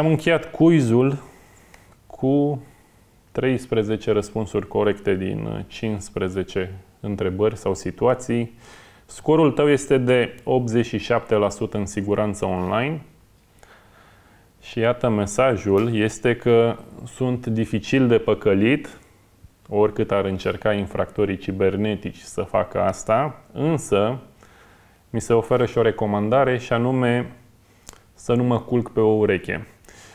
am încheiat cuizul cu 13 răspunsuri corecte din 15 întrebări sau situații. Scorul tău este de 87% în siguranță online. Și iată mesajul este că sunt dificil de păcălit, oricât ar încerca infractorii cibernetici să facă asta, însă mi se oferă și o recomandare și anume să nu mă culc pe o ureche.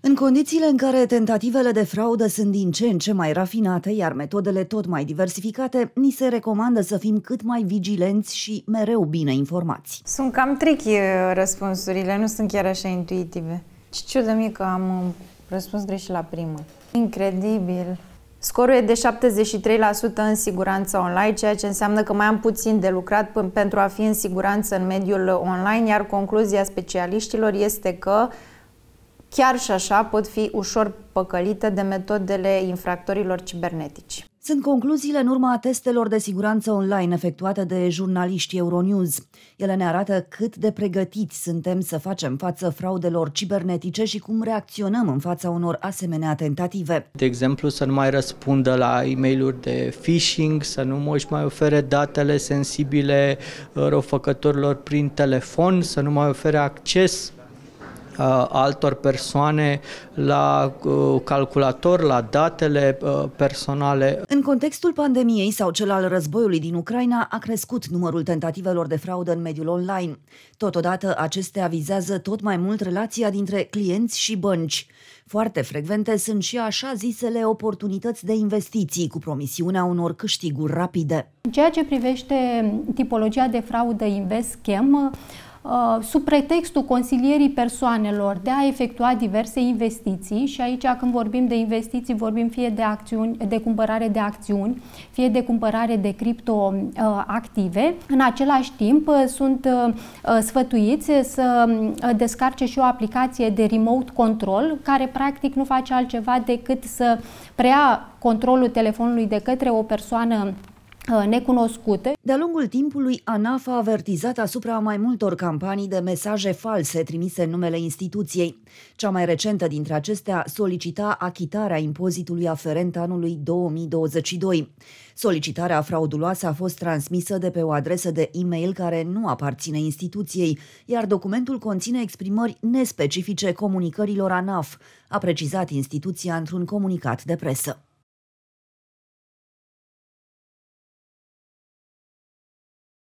În condițiile în care tentativele de fraudă sunt din ce în ce mai rafinate, iar metodele tot mai diversificate, ni se recomandă să fim cât mai vigilenți și mereu bine informați. Sunt cam tricky uh, răspunsurile, nu sunt chiar așa intuitive. Ce ciudă mie că am um, răspuns greșit la primă. Incredibil! Scorul e de 73% în siguranță online, ceea ce înseamnă că mai am puțin de lucrat pentru a fi în siguranță în mediul online, iar concluzia specialiștilor este că chiar și așa pot fi ușor păcălită de metodele infractorilor cibernetici. Sunt concluziile în urma testelor de siguranță online efectuate de jurnaliștii Euronews. Ele ne arată cât de pregătiți suntem să facem față fraudelor cibernetice și cum reacționăm în fața unor asemenea tentative. De exemplu, să nu mai răspundă la e mail de phishing, să nu își mai ofere datele sensibile uh, răufăcătorilor prin telefon, să nu mai ofere acces Uh, altor persoane la uh, calculator, la datele uh, personale. În contextul pandemiei sau cel al războiului din Ucraina a crescut numărul tentativelor de fraudă în mediul online. Totodată, acestea vizează tot mai mult relația dintre clienți și bănci. Foarte frecvente sunt și așa zisele oportunități de investiții cu promisiunea unor câștiguri rapide. În ceea ce privește tipologia de fraudă invest schem, Uh, sub pretextul consilierii persoanelor de a efectua diverse investiții și aici când vorbim de investiții vorbim fie de, acțiuni, de cumpărare de acțiuni, fie de cumpărare de criptoactive. Uh, În același timp uh, sunt sfătuiți să descarce și o aplicație de remote control care practic nu face altceva decât să preia controlul telefonului de către o persoană Uh, necunoscute. De-a lungul timpului, ANAF a avertizat asupra mai multor campanii de mesaje false trimise în numele instituției. Cea mai recentă dintre acestea solicita achitarea impozitului aferent anului 2022. Solicitarea frauduloasă a fost transmisă de pe o adresă de e-mail care nu aparține instituției, iar documentul conține exprimări nespecifice comunicărilor ANAF, a precizat instituția într-un comunicat de presă.